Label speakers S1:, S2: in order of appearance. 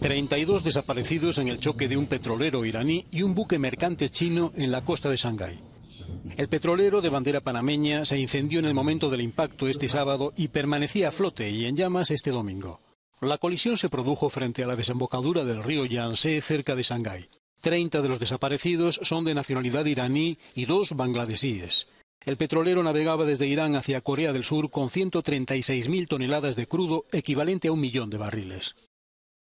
S1: 32 desaparecidos en el choque de un petrolero iraní y un buque mercante chino en la costa de Shanghái. El petrolero de bandera panameña se incendió en el momento del impacto este sábado y permanecía a flote y en llamas este domingo. La colisión se produjo frente a la desembocadura del río Yangtze cerca de Shanghái. 30 de los desaparecidos son de nacionalidad iraní y dos bangladesíes. El petrolero navegaba desde Irán hacia Corea del Sur con 136.000 toneladas de crudo, equivalente a un millón de barriles.